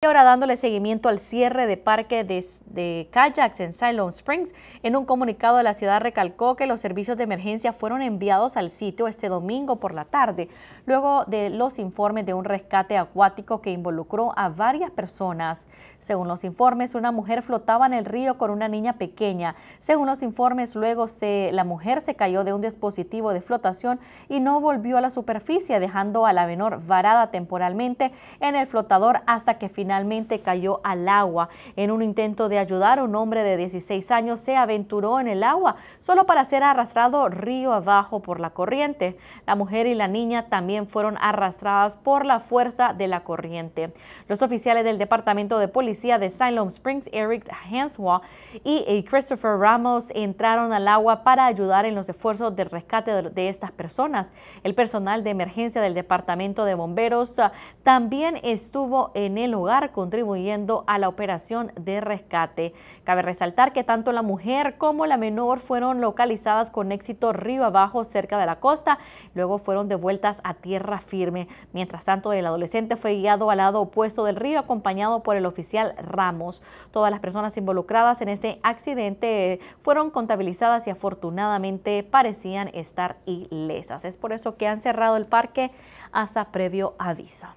Y ahora dándole seguimiento al cierre de parque de, de, kayaks en Silent Springs, en un comunicado de la ciudad recalcó que los servicios de emergencia fueron enviados al sitio este domingo por la tarde, luego de los informes de un rescate acuático que involucró a varias personas. Según los informes, una mujer flotaba en el río con una niña pequeña. Según los informes, luego se, la mujer se cayó de un dispositivo de flotación y no volvió a la superficie, dejando a la menor varada temporalmente en el flotador hasta que finalmente finalmente cayó al agua. En un intento de ayudar, un hombre de 16 años se aventuró en el agua solo para ser arrastrado río abajo por la corriente. La mujer y la niña también fueron arrastradas por la fuerza de la corriente. Los oficiales del Departamento de Policía de Siloam Springs, Eric Hanswa y Christopher Ramos entraron al agua para ayudar en los esfuerzos de rescate de, estas personas. El personal de emergencia del Departamento de Bomberos ah, también estuvo en el lugar contribuyendo a la operación de rescate. Cabe resaltar que tanto la mujer como la menor fueron localizadas con éxito río abajo cerca de la costa, luego fueron devueltas a tierra firme. Mientras tanto, el adolescente fue guiado al lado opuesto del río acompañado por el oficial Ramos. Todas las personas involucradas en este accidente fueron contabilizadas y afortunadamente parecían estar ilesas. Es por eso que han cerrado el parque hasta previo aviso.